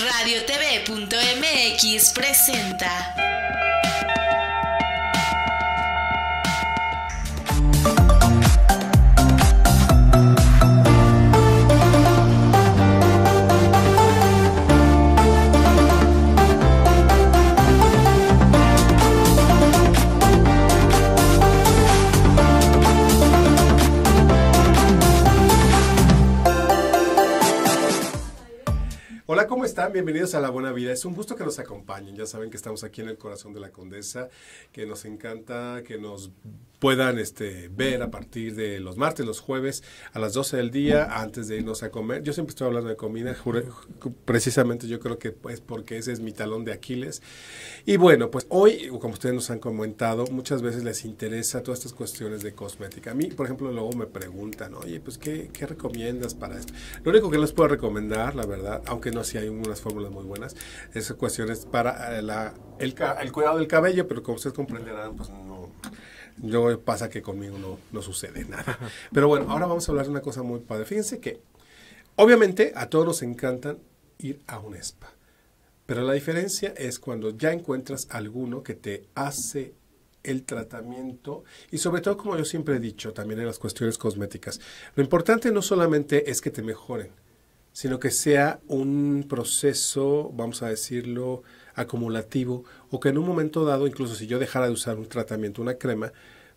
Radio TV MX presenta. ¿cómo están? Bienvenidos a La Buena Vida. Es un gusto que nos acompañen. Ya saben que estamos aquí en el corazón de la Condesa, que nos encanta que nos puedan este, ver a partir de los martes, los jueves, a las 12 del día, antes de irnos a comer. Yo siempre estoy hablando de comida, precisamente yo creo que es pues, porque ese es mi talón de Aquiles. Y bueno, pues hoy, como ustedes nos han comentado, muchas veces les interesa todas estas cuestiones de cosmética. A mí, por ejemplo, luego me preguntan, oye, pues, ¿qué, qué recomiendas para esto? Lo único que les puedo recomendar, la verdad, aunque no es que hay unas fórmulas muy buenas. Esas cuestiones para eh, el, cuidado del cabello, pero como ustedes comprenderán, pues no, pasa que conmigo no, no sucede nada. Pero bueno, ahora vamos a hablar de una cosa muy padre. Fíjense que, obviamente, a todos nos encanta ir a un spa. Pero la diferencia es cuando ya encuentras alguno que te hace el tratamiento y sobre todo, como yo siempre he dicho, también en las cuestiones cosméticas. Lo importante no solamente es que te mejoren, sino que sea un proceso, vamos a decirlo, acumulativo, o que en un momento dado, incluso si yo dejara de usar un tratamiento, una crema,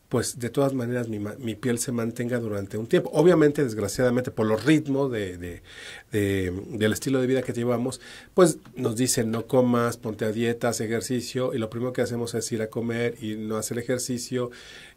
pues de todas maneras mi, piel se mantenga durante un tiempo. Obviamente, desgraciadamente, por los ritmos de, del estilo de vida que llevamos, pues nos dicen no comas, ponte a dieta, ejercicio, y lo primero que hacemos es ir a comer y no hacer ejercicio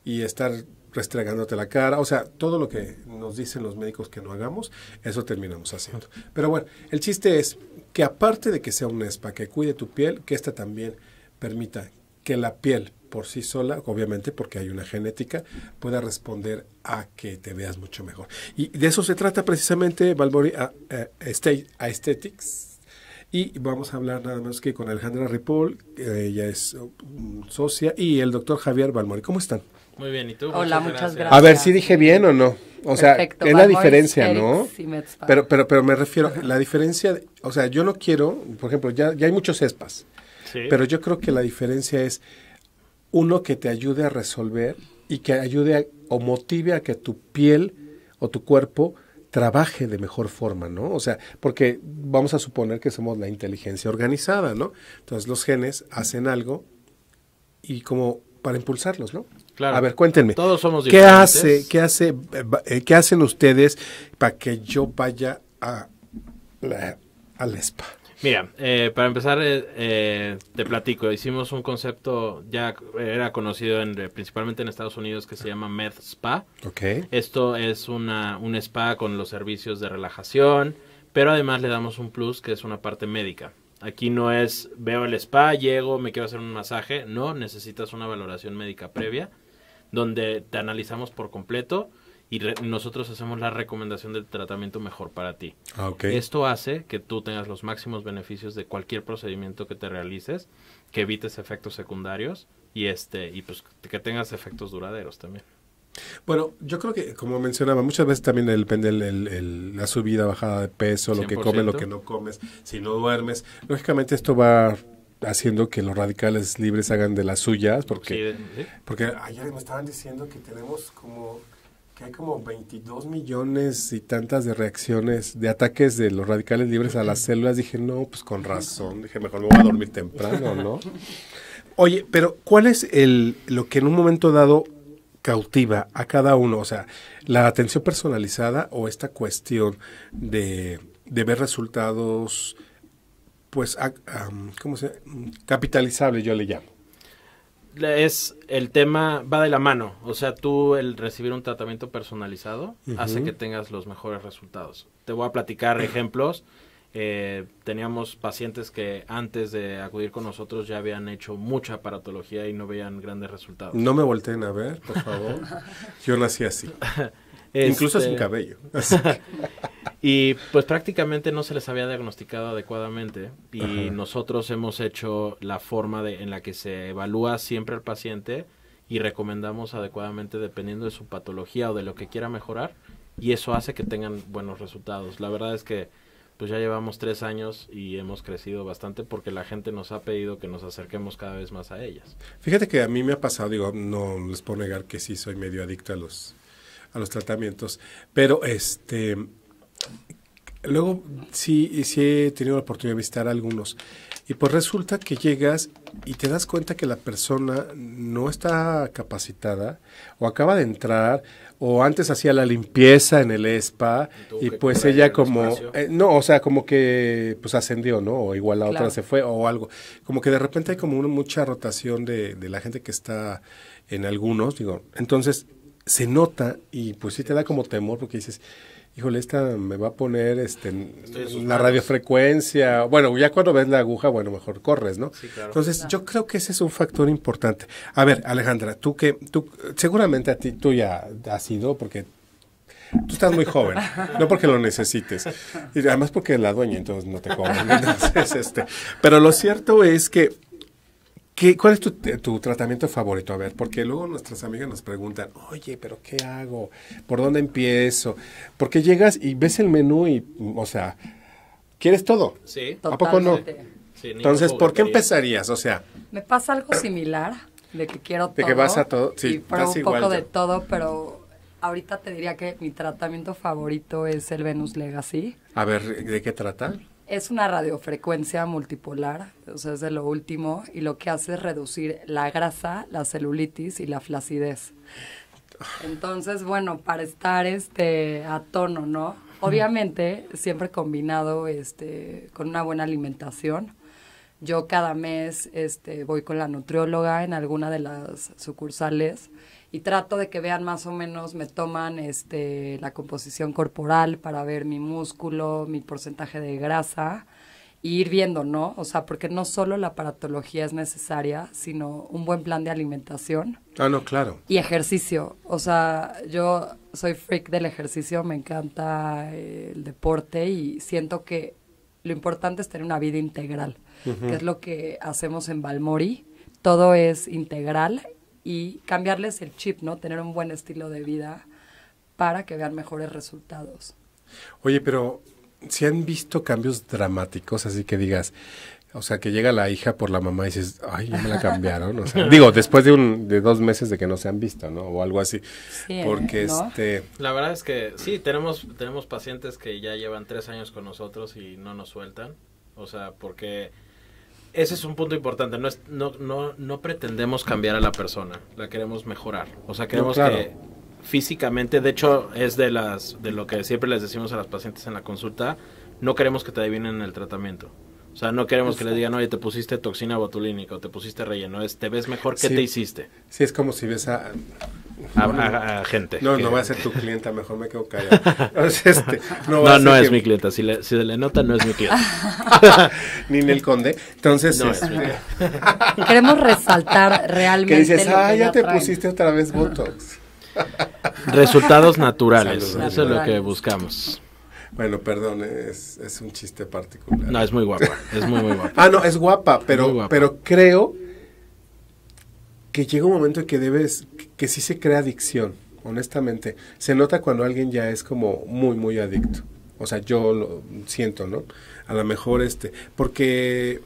y estar restregándote la cara, o sea, todo lo que nos dicen los médicos que no hagamos, eso terminamos haciendo. Pero bueno, el chiste es que aparte de que sea un espa que cuide tu piel, que esta también permita que la piel por sí sola, obviamente porque hay una genética, pueda responder a que te veas mucho mejor. Y de eso se trata precisamente Balbori Aesthetics. Y vamos a hablar nada más que con Alejandra Ripoll, ella es um, socia, y el doctor Javier Balmori. ¿Cómo están? Muy bien, ¿y tú? Hola, muchas gracias. A ver si dije bien o no. O sea, es la diferencia, ¿no? Pero, pero, pero me refiero, la diferencia, o sea, yo no quiero, por ejemplo, ya, hay muchos ESPAs, sí. pero yo creo que la diferencia es uno que te ayude a resolver y que ayude o motive a que tu piel o tu cuerpo trabaje de mejor forma, ¿no? O sea, porque vamos a suponer que somos la inteligencia organizada, ¿no? Entonces los genes hacen algo y como para impulsarlos, ¿no? Claro. A ver, cuéntenme. Todos somos diferentes. ¿Qué hace, qué hace, eh, qué hacen ustedes para que yo vaya a la, al spa? Mira, eh, para empezar, eh, eh, te platico, hicimos un concepto, ya era conocido en, principalmente en Estados Unidos, que se llama Med Spa. Okay. Esto es una, un spa con los servicios de relajación, pero además le damos un plus que es una parte médica. Aquí no es veo el spa, llego, me quiero hacer un masaje. No, necesitas una valoración médica previa donde te analizamos por completo y nosotros hacemos la recomendación del tratamiento mejor para ti. Ah, Esto hace que tú tengas los máximos beneficios de cualquier procedimiento que te realices, que evites efectos secundarios y este y pues que tengas efectos duraderos también. Bueno, yo creo que, como mencionaba, muchas veces también depende la subida, bajada de peso, lo que comes, lo que no comes, si no duermes. Lógicamente esto va haciendo que los radicales libres hagan de las suyas, porque, porque ayer me estaban diciendo que tenemos como que hay como 22 millones y tantas de reacciones, de ataques de los radicales libres a las células. Dije, no, pues con razón. Dije, mejor me voy a dormir temprano, ¿no? Oye, pero ¿cuál es el, lo que en un momento dado cautiva a cada uno, o sea, la atención personalizada o esta cuestión de, de ver resultados, pues, ¿cómo se Capitalizable, yo le llamo. Es el tema, va de la mano, o sea, tú el recibir un tratamiento personalizado hace que tengas los mejores resultados. Te voy a platicar ejemplos eh, teníamos pacientes que antes de acudir con nosotros ya habían hecho mucha paratología y no veían grandes resultados. No me volteen a ver, por favor. Yo nací así. Este Incluso sin cabello. y pues prácticamente no se les había diagnosticado adecuadamente y nosotros hemos hecho la forma de, en la que se evalúa siempre al paciente y recomendamos adecuadamente dependiendo de su patología o de lo que quiera mejorar y eso hace que tengan buenos resultados. La verdad es que pues ya llevamos tres años y hemos crecido bastante porque la gente nos ha pedido que nos acerquemos cada vez más a ellas. Fíjate que a mí me ha pasado, digo, no les puedo negar que sí soy medio adicto a los, a los tratamientos, pero este, Luego sí, sí he tenido la oportunidad de visitar a algunos. Y pues resulta que llegas y te das cuenta que la persona no está capacitada o acaba de entrar o antes hacía la limpieza en el spa y, pues ella como eh, no, o sea, como que pues ascendió, ¿no? O igual la otra se fue o algo. Como que de repente hay como mucha rotación de, de la gente que está en algunos, digo. Entonces se nota y pues sí te da como temor porque dices, híjole, esta me va a poner este, la radiofrecuencia. Bueno, ya cuando ves la aguja, bueno, mejor corres, ¿no? Entonces, yo creo que ese es un factor importante. A ver, Alejandra, tú que, tú, seguramente a ti tú ya has ido, porque tú estás muy joven, no porque lo necesites, y además porque es la dueña, entonces no te cobran. este, pero lo cierto es que ¿Cuál es eh, tu, tratamiento favorito? A ver, porque luego nuestras amigas nos preguntan, oye, pero ¿qué hago? ¿Por dónde empiezo? Porque llegas y ves el menú y, o sea, ¿quieres todo? Sí. ¿A poco no? Entonces, ¿por qué empezarías? O sea... Me pasa algo similar, de que quiero todo. De que vas a todo, sí. Y pruebo un poco de todo, pero ahorita te diría que mi tratamiento favorito es el Venus Legacy. A ver, ¿de qué trata? Es una radiofrecuencia multipolar, o sea, es de lo último, y lo que hace es reducir la grasa, la celulitis y la flacidez. Entonces, bueno, para estar este a tono, ¿no? Obviamente, siempre combinado este con una buena alimentación. Yo cada mes este voy con la nutrióloga en alguna de las sucursales y trato de que vean más o menos, me toman este, la composición corporal para ver mi músculo, mi porcentaje de grasa y ir viendo, ¿no? O sea, porque no solo la paratología es necesaria, sino un buen plan de alimentación. Ah, no, claro. Y ejercicio. O sea, yo soy freak del ejercicio, me encanta eh, el deporte y siento que lo importante es tener una vida integral, que es lo que hacemos en Balmori. Todo es integral y cambiarles el chip, ¿no? Tener un buen estilo de vida para que vean mejores resultados. Oye, pero si han visto cambios dramáticos, así que digas, o sea, que llega la hija por la mamá y dices, ay, ya me la cambiaron. digo, después de, un, de dos meses de que no se han visto, ¿no? O algo así. ¿eh? Porque este... La verdad es que sí, tenemos, tenemos pacientes que ya llevan tres años con nosotros y no nos sueltan. O sea, porque ese es un punto importante. No, es, no, no, no, pretendemos cambiar a la persona, la queremos mejorar. O sea, queremos que físicamente, de hecho, es de, las, de lo que siempre les decimos a las pacientes en la consulta, no queremos que te adivinen el tratamiento. O sea, no queremos que les digan, oye, te pusiste toxina botulínica o te pusiste relleno. Es, te ves mejor que te hiciste. Sí, es como si ves a a, a, gente. No, no va a ser tu clienta, mejor me quedo callado. Este, no, no, es mi clienta, si, se le nota, no es mi clienta. Ni en el conde. Entonces, este, queremos resaltar realmente. Que dices, ah, ya te pusiste otra vez Botox. Resultados naturales, eso es lo que buscamos. Bueno, perdón, es, es, un chiste particular. No, es muy guapa, es muy, guapa. ah, no, es guapa, pero, guapa. pero creo que llega un momento que debes, que, sí se crea adicción, honestamente. Se nota cuando alguien ya es como muy, muy adicto. O sea, yo lo siento, ¿no? A lo mejor este, porque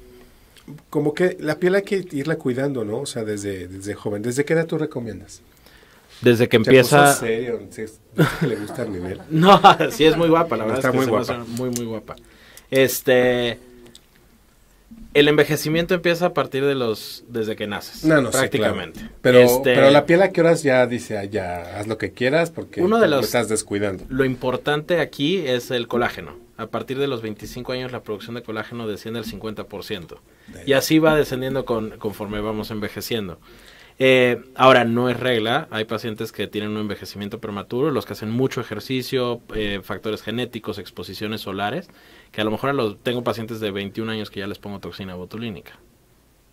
como que la piel hay que irla cuidando, ¿no? O sea, desde, joven. ¿Desde qué edad tú recomiendas? Desde que empieza. Se serio, le gusta el nivel. no, sí es muy guapa, la verdad. Está muy guapa. Muy, muy guapa. Este. El envejecimiento empieza a partir de los. desde que naces. prácticamente. pero, este, pero la piel a qué horas ya dice, ya haz lo que quieras porque uno estás descuidando. Lo importante aquí es el colágeno. A partir de los 25 años la producción de colágeno desciende al 50%. Y así va descendiendo con, conforme vamos envejeciendo. Eh, ahora, no es regla, hay pacientes que tienen un envejecimiento prematuro, los que hacen mucho ejercicio, eh, factores genéticos, exposiciones solares, que a lo mejor los, tengo pacientes de 21 años que ya les pongo toxina botulínica.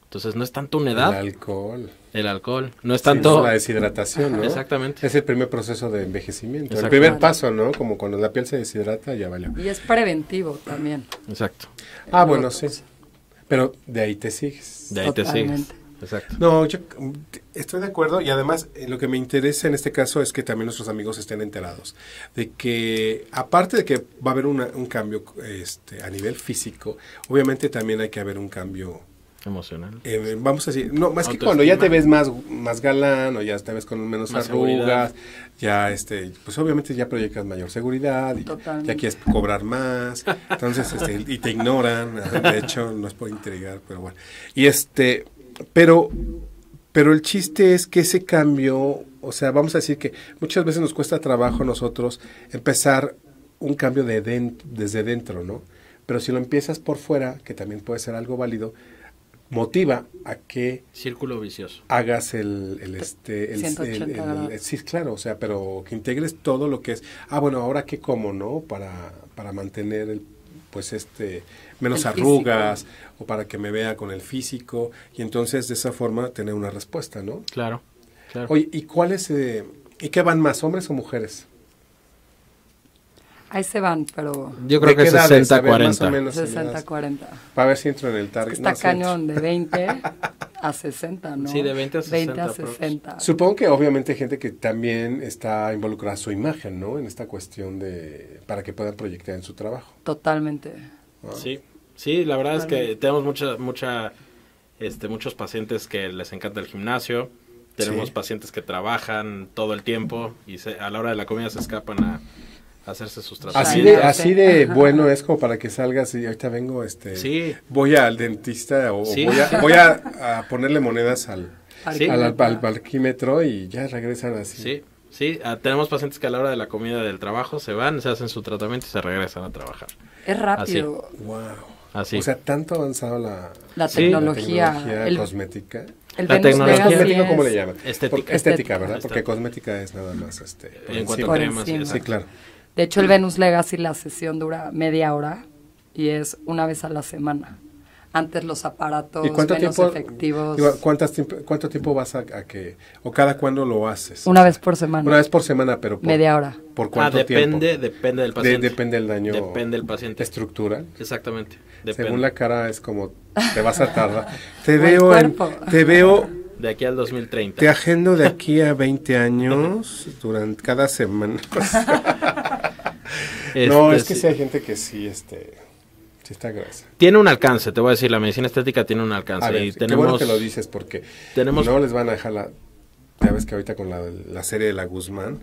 Entonces no es tanto una edad. El alcohol. El alcohol. No es tanto. la deshidratación, ¿no? Exactamente. Es el primer proceso de envejecimiento. El primer paso, ¿no? Como cuando la piel se deshidrata, ya vale. Y es preventivo también. Exacto. Ah, bueno, sí. Pero de ahí te sigues. De ahí te sigues. Exacto. No, estoy de acuerdo y además eh, lo que me interesa en este caso es que también nuestros amigos estén enterados de que aparte de que va a haber un cambio este, a nivel físico, obviamente también hay que haber un cambio emocional. Eh, vamos a decir, no, más que cuando ya te ves más, más galán o ya te ves con menos arrugas, ya este, pues obviamente ya proyectas mayor seguridad y ya quieres cobrar más, entonces este, y te ignoran, de hecho no es por intrigar, pero bueno. Y este, pero, pero el chiste es que ese cambio, o sea, vamos a decir que muchas veces nos cuesta trabajo nosotros empezar un cambio de dentro, desde dentro, ¿no? Pero si lo empiezas por fuera, que también puede ser algo válido, motiva a que círculo vicioso hagas el, el este sí claro o sea pero que integres todo lo que es ah bueno ahora qué como no para para mantener el pues este menos arrugas o para que me vea con el físico y entonces de esa forma tener una respuesta, ¿no? Claro. claro. Oye, ¿y cuáles eh, y qué van más, hombres o mujeres? Ahí se van, pero... Yo creo que 60-40. 60-40. Para ver si entro en el target. Está cañón, de 20 a 60, ¿no? Sí, de 20 a 60. 20 a 60. Supongo que obviamente hay gente que también está involucrada su imagen, ¿no? En esta cuestión de... para que puedan proyectar en su trabajo. Totalmente. Ah. Sí, sí, la verdad es que tenemos mucha, mucha, este, muchos pacientes que les encanta el gimnasio. Tenemos pacientes que trabajan todo el tiempo y a la hora de la comida se escapan a hacerse sus Así de, así de bueno es como para que salgas y ahorita vengo, este, voy al dentista o, voy, a, ponerle monedas al, al, al, parquímetro y ya regresan así. Sí, sí, ah, tenemos pacientes que a la hora de la comida del trabajo se van, se hacen su tratamiento y se regresan a trabajar. Es rápido. Así. Wow. Así. O sea, tanto avanzado la, la tecnología, cosmética. la tecnología ¿cómo le llaman? Estética. ¿verdad? Porque cosmética es nada más este. En Sí, claro. De hecho, el Venus Legacy, la sesión dura media hora y es una vez a la semana. Antes los aparatos cuánto efectivos. ¿Cuánto tiempo vas a, que.? ¿O cada cuándo lo haces? Una vez por semana. Una vez por semana, pero. media hora. ¿Por ah, cuánto depende, tiempo? Depende del paciente. depende del daño. Depende del paciente. Estructural. Exactamente. Según la cara, es como. Te vas a tardar. te, veo te veo de aquí al 2030. Te agendo de aquí a 20 años durante cada semana. no, es que sea este, hay gente que sí, este, está grasa. Tiene un alcance, te voy a decir, la medicina estética tiene un alcance. y tenemos, bueno que lo dices porque tenemos, no les van a dejar la, ya ves que ahorita con la, la serie de la Guzmán,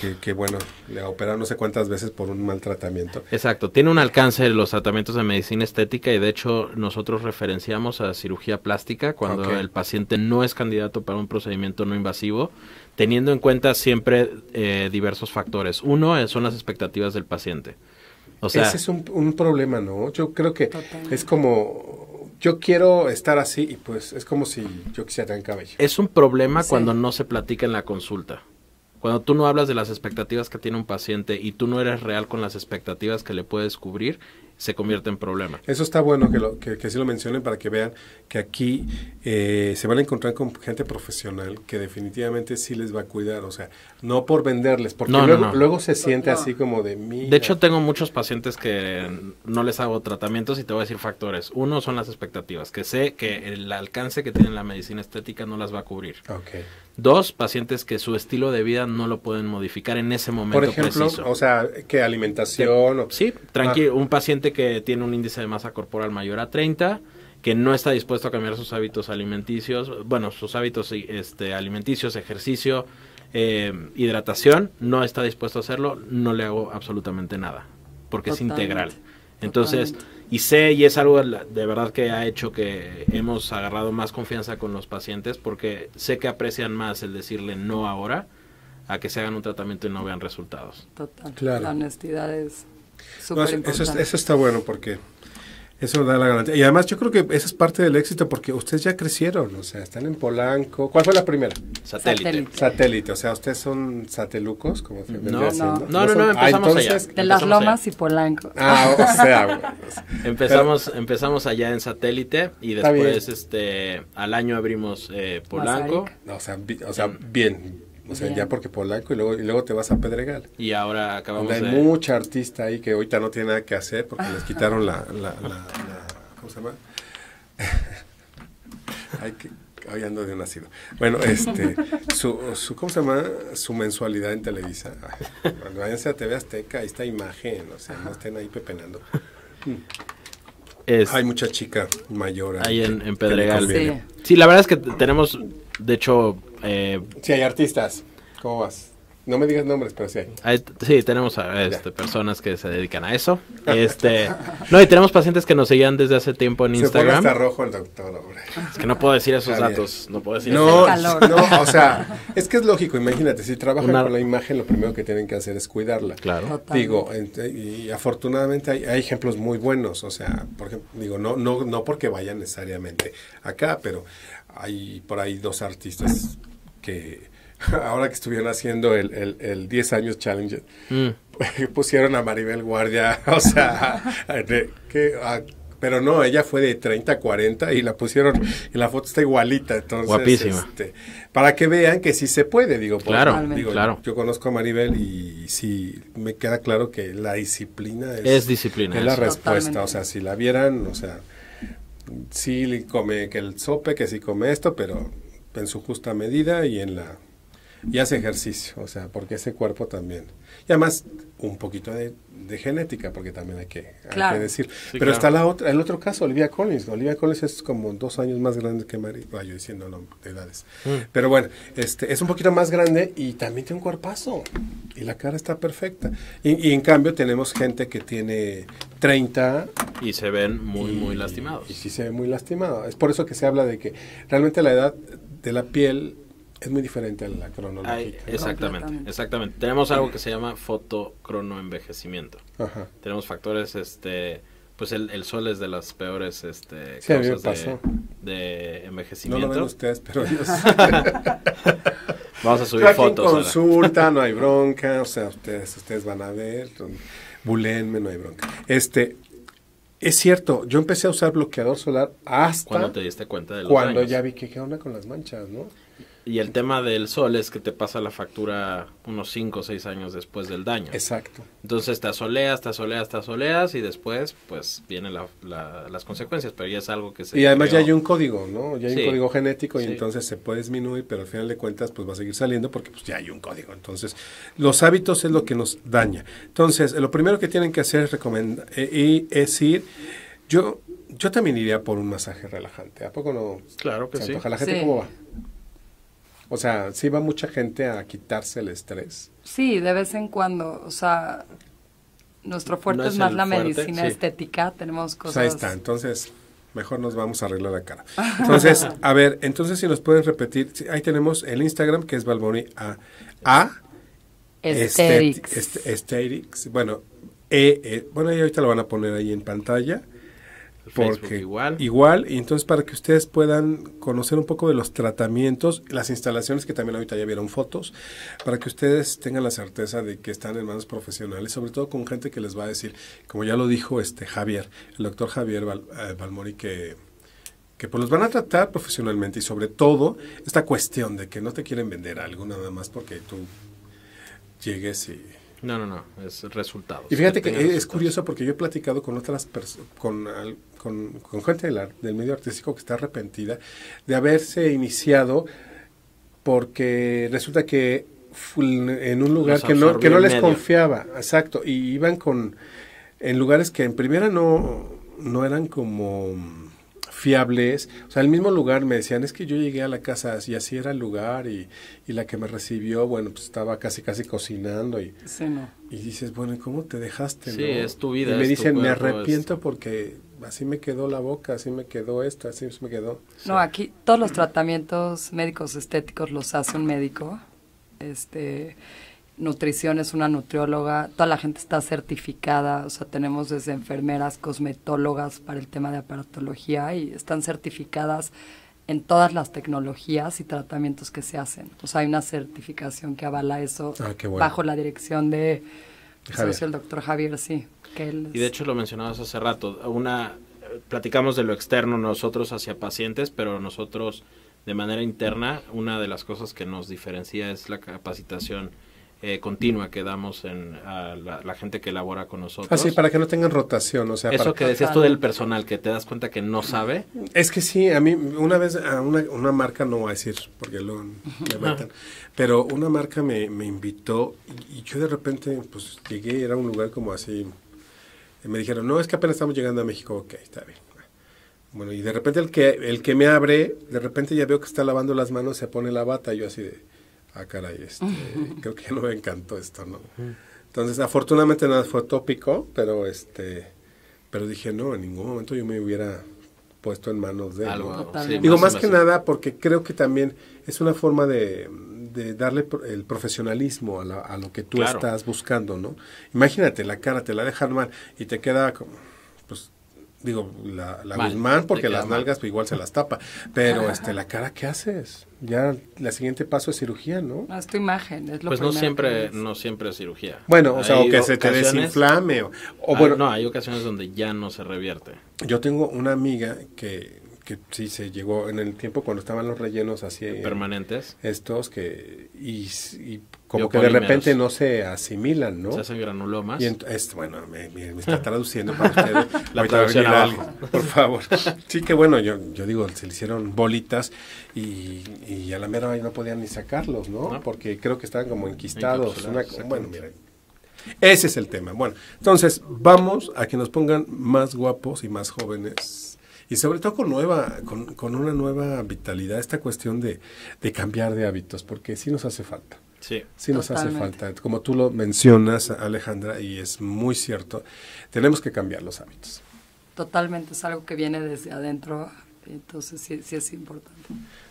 que, que, bueno, le operaron no sé cuántas veces por un mal tratamiento. Exacto, tiene un alcance los tratamientos de medicina estética y de hecho nosotros referenciamos a cirugía plástica cuando el paciente no es candidato para un procedimiento no invasivo, teniendo en cuenta siempre eh, diversos factores. Uno eh, son las expectativas del paciente. Ese es un, problema, ¿no? Yo creo que es como, yo quiero estar así y pues es como si yo quisiera tener cabello. Es un problema cuando no se platica en la consulta. Cuando tú no hablas de las expectativas que tiene un paciente y tú no eres real con las expectativas que le puedes cubrir, se convierte en problema. Eso está bueno que, que, sí lo mencionen para que vean que aquí eh, se van a encontrar con gente profesional que definitivamente sí les va a cuidar, o sea, no por venderles, porque luego, se siente así como de mí. De hecho, tengo muchos pacientes que no les hago tratamientos y te voy a decir factores. Uno son las expectativas, que sé que el alcance que tiene la medicina estética no las va a cubrir. Okay. Dos, pacientes que su estilo de vida no lo pueden modificar en ese momento. Por ejemplo, o sea, que alimentación. Sí, tranquilo. Ah. Un paciente que tiene un índice de masa corporal mayor a 30, que no está dispuesto a cambiar sus hábitos alimenticios, bueno, sus hábitos este, alimenticios, ejercicio, eh, hidratación, no está dispuesto a hacerlo, no le hago absolutamente nada, porque es integral. Entonces y sé, y es algo de verdad que ha hecho que hemos agarrado más confianza con los pacientes porque sé que aprecian más el decirle no ahora a que se hagan un tratamiento y no vean resultados. Total. Claro. La honestidad es súper importante. eso, está bueno porque eso da la garantía. Y además yo creo que esa es parte del éxito porque ustedes ya crecieron, o sea, están en Polanco. ¿Cuál fue la primera? Satélite. Satélite, o sea, ustedes son satelucos, como se no, no, no, no, no, ah, empezamos allá. De las Lomas y Polanco. Ah, o sea. Pues. empezamos, empezamos allá en Satélite y después, este, al año abrimos eh, Polanco. o sea, o sea, bien o sea, ya porque polaco y luego, y luego te vas a Pedregal. Y ahora acabamos de... Hay mucha artista ahí que ahorita no tiene nada que hacer porque les quitaron la, ¿Cómo se llama? hay que... de un nacido. Bueno, este, su, ¿cómo se llama? Su mensualidad en Televisa. Cuando vayanse a TV Azteca, ahí está imagen, o sea, no estén ahí pepenando. hay mucha chica mayor ahí, en, Pedregal. sí. la verdad es que tenemos de hecho... Eh, sí, hay artistas. ¿Cómo vas? No me digas nombres, pero sí hay. sí, tenemos este, personas que se dedican a eso. Este, no, y tenemos pacientes que nos seguían desde hace tiempo en se Instagram. Pone hasta rojo el doctor, Es que no puedo decir esos datos, no puedo decir No, no, o sea, es que es lógico, imagínate, si trabajan con la imagen, lo primero que tienen que hacer es cuidarla. Claro. Digo, y afortunadamente hay, hay, ejemplos muy buenos, o sea, por digo, no no no porque vayan necesariamente acá, pero hay por ahí dos artistas que ahora que estuvieron haciendo el, el, 10 años challenge, mm. pusieron a Maribel Guardia, o sea, que, ah, pero no, ella fue de 30 a 40 y la pusieron, y la foto está igualita, entonces. Guapísima. Este, para que vean que sí se puede, digo. claro, claro. Yo, conozco a Maribel y sí me queda claro que la disciplina es. disciplina. Es la respuesta, o sea, si la vieran, o sea sí come que el sope, que sí come esto, pero en su justa medida y en la y hace ejercicio, o sea, porque ese cuerpo también. Y además un poquito de, genética, porque también hay que, decir. Pero está la otra, el otro caso, Olivia Collins. Olivia Collins es como dos años más grande que María, Vaya, yo diciendo no, de edades. Mm. Pero bueno, este, es un poquito más grande y también tiene un cuerpazo. Y la cara está perfecta. Y, en cambio tenemos gente que tiene 30. Y se ven muy, muy lastimados. Y sí se ven muy lastimados. Es por eso que se habla de que realmente la edad de la piel es muy diferente a la cronología. exactamente, exactamente. Tenemos algo que se llama fotocronoenvejecimiento. Ajá. Tenemos factores, este, pues el, sol es de las peores este, de, envejecimiento. No lo ven ustedes, pero dios Vamos a subir fotos. consulta, no hay bronca, o sea, ustedes, ustedes van a ver, bulenme, no hay bronca. Este, es cierto, yo empecé a usar bloqueador solar hasta... Cuando te diste cuenta de los Cuando ya vi que qué onda con las manchas, ¿no? Y el tema del sol es que te pasa la factura unos 5 o 6 años después del daño. Exacto. Entonces te asoleas, te asoleas, te asoleas y después pues vienen las consecuencias, pero ya es algo que se... Y además ya hay un código, ¿no? Ya hay un código genético y entonces se puede disminuir, pero al final de cuentas pues va a seguir saliendo porque pues ya hay un código. Entonces los hábitos es lo que nos daña. Entonces lo primero que tienen que hacer es recomendar, eh, es ir, yo, yo también iría por un masaje relajante. ¿A poco no? Claro que sí. Antoja? ¿La gente cómo va? O sea, sí va mucha gente a quitarse el estrés. Sí, de vez en cuando, o sea, nuestro fuerte es, más la medicina estética, tenemos pues cosas. ahí está, entonces mejor nos vamos a arreglar la cara. Entonces, a ver, entonces si nos pueden repetir, ahí tenemos el Instagram que es Balboni A. A. Bueno, e, e bueno, ahorita lo van a poner ahí en pantalla porque igual. Igual, y entonces para que ustedes puedan conocer un poco de los tratamientos, las instalaciones que también ahorita ya vieron fotos, para que ustedes tengan la certeza de que están en manos profesionales, sobre todo con gente que les va a decir, como ya lo dijo este Javier, el doctor Javier eh, Balmori, que pues los van a tratar profesionalmente y sobre todo esta cuestión de que no te quieren vender algo nada más porque tú llegues y... No, no, no, es resultados. Y fíjate que, es curioso porque yo he platicado con otras personas, con con, gente del, medio artístico que está arrepentida de haberse iniciado porque resulta que en un lugar que no, que no les confiaba, exacto, y iban con en lugares que en primera no, no eran como fiables, o sea, el mismo lugar me decían, es que yo llegué a la casa y así era el lugar y, la que me recibió, bueno, pues estaba casi casi cocinando y, y dices, bueno, ¿cómo te dejaste? Sí, es tu vida. Y me dicen, me arrepiento porque así me quedó la boca, así me quedó esto, así me quedó. No, aquí todos los tratamientos médicos estéticos los hace un médico. Este, nutrición es una nutrióloga, toda la gente está certificada, o sea, tenemos desde enfermeras, cosmetólogas para el tema de aparatología y están certificadas en todas las tecnologías y tratamientos que se hacen. O sea, hay una certificación que avala eso ah, bajo la dirección de el doctor Javier, sí. Y de hecho lo mencionabas hace rato, una platicamos de lo externo nosotros hacia pacientes, pero nosotros de manera interna, una de las cosas que nos diferencia es la capacitación eh, continua que damos en, a la, gente que elabora con nosotros. Así, ah, sí, para que no tengan rotación, o sea. Eso que decías tú del personal, que te das cuenta que no sabe. Es que sí, a mí una vez, a una, marca, no voy a decir, porque lo me matan, pero una marca me, invitó y, yo de repente, pues llegué, era un lugar como así, me dijeron, no, es que apenas estamos llegando a México, ok, está bien. Bueno, y de repente el que, el que me abre, de repente ya veo que está lavando las manos, se pone la bata, y yo así de ah, caray, este, creo que no me encantó esto, ¿no? Entonces, afortunadamente nada fue tópico, pero este, pero dije, no, en ningún momento yo me hubiera puesto en manos de él. Digo, más, que nada porque creo que también es una forma de, de darle el profesionalismo a, lo que tú estás buscando, ¿no? Imagínate, la cara te la dejan mal y te queda como, pues digo, la, la Guzmán, porque las nalgas pues, igual se las tapa, pero este la cara ¿qué haces, ya el siguiente paso es cirugía, ¿no? Haz ah, tu imagen, es lo Pues no siempre, no siempre es cirugía. Bueno, o sea, o que se te desinflame. O, ah, bueno, no, hay ocasiones donde ya no se revierte. Yo tengo una amiga que que sí se llegó en el tiempo cuando estaban los rellenos así permanentes estos que y, como que de repente no se asimilan no se hacen granulomas y es, bueno me, me, está traduciendo para usted. la traducción por favor sí que bueno yo yo digo se le hicieron bolitas y, y a la mera no podían ni sacarlos no, porque creo que estaban como enquistados una, bueno mira ese es el tema bueno entonces vamos a que nos pongan más guapos y más jóvenes y sobre todo con nueva, con, con una nueva vitalidad, esta cuestión de, de, cambiar de hábitos, porque sí nos hace falta. Sí, sí nos hace falta. Como tú lo mencionas, Alejandra, y es muy cierto, tenemos que cambiar los hábitos. Totalmente, es algo que viene desde adentro, entonces sí, sí es importante.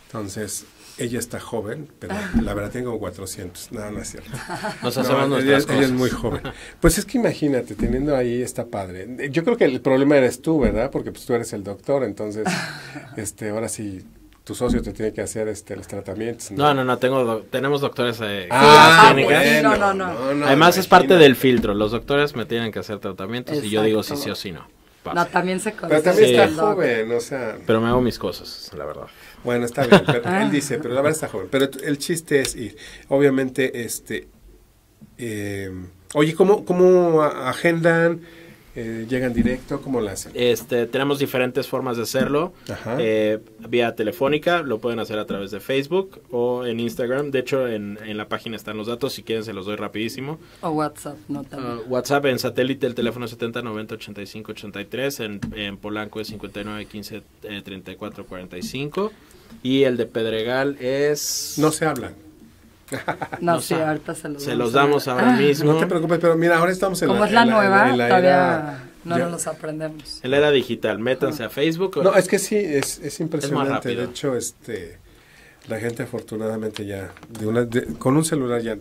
Entonces, ella está joven, pero ah. la verdad tiene como 400. No, no es cierto. Nos hacemos nuestras cosas. ella, es muy joven. Pues es que imagínate, teniendo ahí esta padre. Yo creo que el problema eres tú, ¿verdad? Porque pues tú eres el doctor, entonces este ahora sí tu socio te tiene que hacer este los tratamientos. No, no, no, tengo tenemos doctores eh, ah, bueno, no, no, no, Además es parte del filtro. Los doctores me tienen que hacer tratamientos y yo digo sí, sí o sí no. No, también se conoce. Pero también está joven, o sea. Pero me hago mis cosas, la verdad. Bueno, está bien, ah. él dice, pero la verdad está joven. Pero el chiste es ir. Obviamente, este... Eh, oye, ¿cómo, cómo agendan? Eh, ¿Llegan directo? ¿Cómo lo hacen? Este, tenemos diferentes formas de hacerlo. Ajá. Eh, vía telefónica, lo pueden hacer a través de Facebook o en Instagram. De hecho, en, en la página están los datos. Si quieren, se los doy rapidísimo. O WhatsApp, no también. Ah, WhatsApp en satélite, el teléfono 70 90 85 83. En, en Polanco es 59 15 34 45. Y el de Pedregal es... No se hablan. No, sí, ahorita se los, se los damos ahora ah, mismo. No te preocupes, pero mira, ahora estamos en la, es la nueva, la, todavía no nos aprendemos. En la era digital, métanse a Facebook. No, es que sí, es, es impresionante. de hecho, este la gente afortunadamente ya, con un celular ya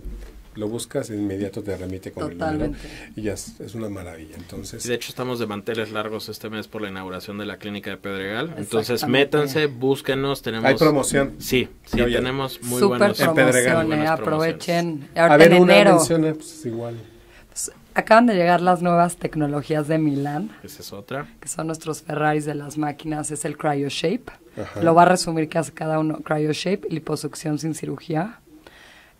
lo buscas, inmediato te remite con el número. Y ya es, una maravilla. Entonces, y de hecho, estamos de manteles largos este mes por la inauguración de la clínica de Pedregal. Entonces, métanse, búsquenos. Tenemos, Hay promoción. Sí, sí, tenemos muy buenos en Pedregal. Eh, aprovechen. A ver, enero. Eh, pues igual. Pues, acaban de llegar las nuevas tecnologías de Milán. Esa es otra. Que son nuestros Ferraris de las máquinas. Es el Cryo Shape. Lo va a resumir que hace cada uno Cryo Shape, liposucción sin cirugía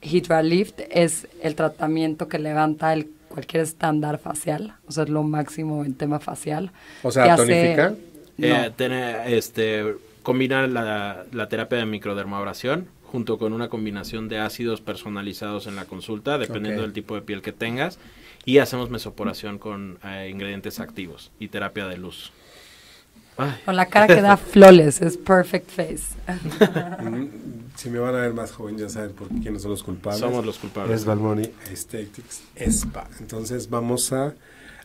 Hydralift es el tratamiento que levanta el, cualquier estándar facial, o sea, es lo máximo en tema facial. O sea, tonifica. Eh, no. este, combina la, terapia de microdermabrasión junto con una combinación de ácidos personalizados en la consulta, dependiendo del tipo de piel que tengas, y hacemos mesoporación con eh, ingredientes activos y terapia de luz. Con la cara que da flores, es perfect face. Mm, si me van a ver más joven, ya saben por quiénes son los culpables. Somos los culpables. Es Balmoni, Aesthetics, Spa. Entonces vamos a,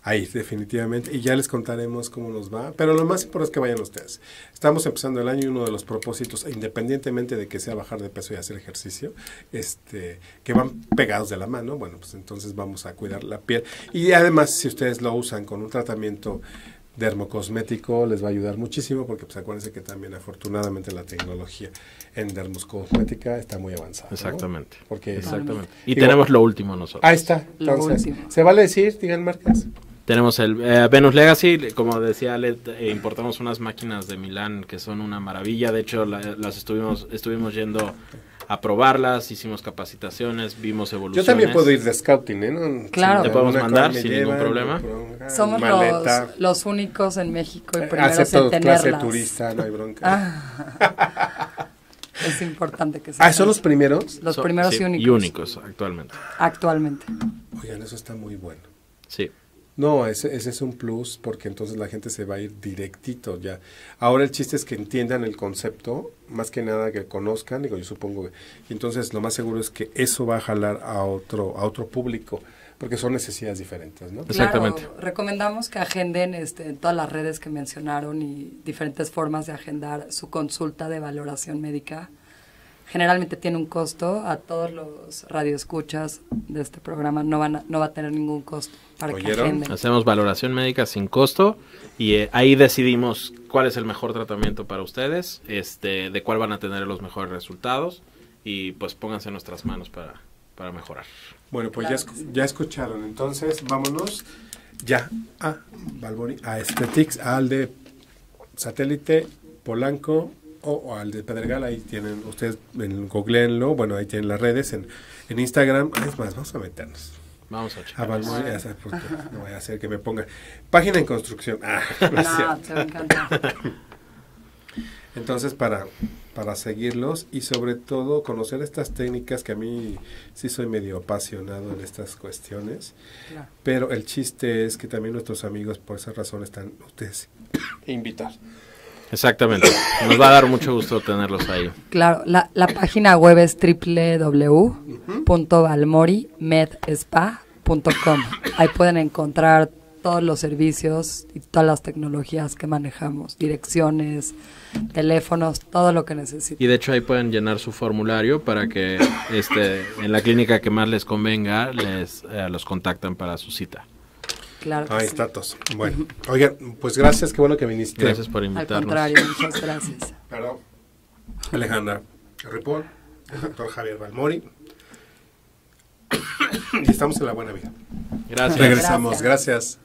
ahí definitivamente y ya les contaremos cómo nos va. Pero lo más importante es que vayan ustedes. Estamos empezando el año y uno de los propósitos, independientemente de que sea bajar de peso y hacer ejercicio, este, que van pegados de la mano, bueno, pues entonces vamos a cuidar la piel. Y además, si ustedes lo usan con un tratamiento dermocosmético les va a ayudar muchísimo porque pues acuérdense que también afortunadamente la tecnología en dermocosmética está muy avanzada. Exactamente. Porque Y tenemos lo último nosotros. Ahí está. Entonces, ¿se vale decir, digan marcas? Tenemos el eh, Venus Legacy, como decía Ale, eh, importamos unas máquinas de Milán que son una maravilla. De hecho, las estuvimos, estuvimos yendo aprobarlas, hicimos capacitaciones, vimos evoluciones. Yo también puedo ir de scouting, ¿eh? Claro. Te podemos mandar sin ningún problema. Somos los, los, únicos en México y eh, primeros en tenerlas. clase turista, no hay bronca. Ah. es importante que sea Ah, son los primeros. Los primeros y únicos. Y únicos actualmente. Actualmente. Oigan, eso está muy bueno. Sí. No, ese, es un plus porque entonces la gente se va a ir directito ya. Ahora el chiste es que entiendan el concepto, más que nada que conozcan, digo, yo supongo que entonces lo más seguro es que eso va a jalar a otro, a otro público, porque son necesidades diferentes, ¿no? Exactamente. recomendamos que agenden este, todas las redes que mencionaron y diferentes formas de agendar su consulta de valoración médica generalmente tiene un costo. A todos los radioescuchas de este programa no, van no va a tener ningún costo para ¿Oyeron? Hacemos valoración médica sin costo y eh, ahí decidimos cuál es el mejor tratamiento para ustedes, este, de cuál van a tener los mejores resultados y pues pónganse en nuestras manos para, para mejorar. Bueno, pues ya, escucharon. Entonces, vámonos ya a Balboni, a Alde, al de satélite Polanco o, al de Pedregal, ahí tienen, ustedes en, googleenlo, bueno, ahí tienen las redes, en, Instagram, ah, es más, vamos a meternos. Vamos a hacer, voy a hacer que me ponga. Página en construcción. Ah, Entonces, para, para seguirlos y sobre todo conocer estas técnicas que a mí sí soy medio apasionado en estas cuestiones. Pero el chiste es que también nuestros amigos, por esa razón, están ustedes. Invitar. Exactamente. Nos va a dar mucho gusto tenerlos ahí. Claro, la, la página web es www.valmorimedspa.com. Ahí pueden encontrar todos los servicios y todas las tecnologías que manejamos, direcciones, teléfonos, todo lo que necesiten. Y de hecho ahí pueden llenar su formulario para que este, en la clínica que más les convenga les eh, los contacten para su cita. Claro. Ahí está todos. Bueno, oigan, pues gracias, qué bueno que viniste. Gracias por invitarnos. Al contrario, muchas gracias. Perdón. Alejandra Ripoll, doctor Javier Balmori. y estamos en la buena vida. Gracias. Regresamos, gracias.